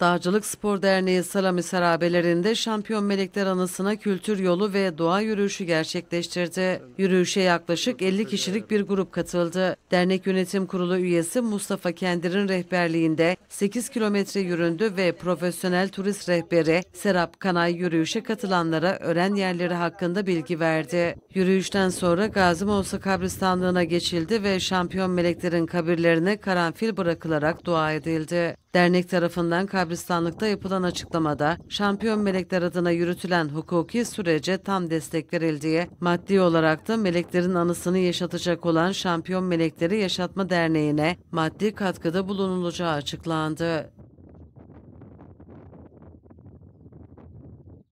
Dağcılık Spor Derneği Salami Sarabelerinde Şampiyon Melekler Anısına kültür yolu ve doğa yürüyüşü gerçekleştirdi. Yürüyüşe yaklaşık 50 kişilik bir grup katıldı. Dernek Yönetim Kurulu üyesi Mustafa Kendir'in rehberliğinde 8 kilometre yüründü ve profesyonel turist rehberi Serap Kanay yürüyüşe katılanlara öğren yerleri hakkında bilgi verdi. Yürüyüşten sonra Gazi Mausa kabristanlığına geçildi ve Şampiyon Meleklerin kabirlerine karanfil bırakılarak dua edildi. Dernek tarafından kabristanlıkta yapılan açıklamada şampiyon melekler adına yürütülen hukuki sürece tam destek verildiği, maddi olarak da meleklerin anısını yaşatacak olan Şampiyon Melekleri Yaşatma Derneği'ne maddi katkıda bulunulacağı açıklandı.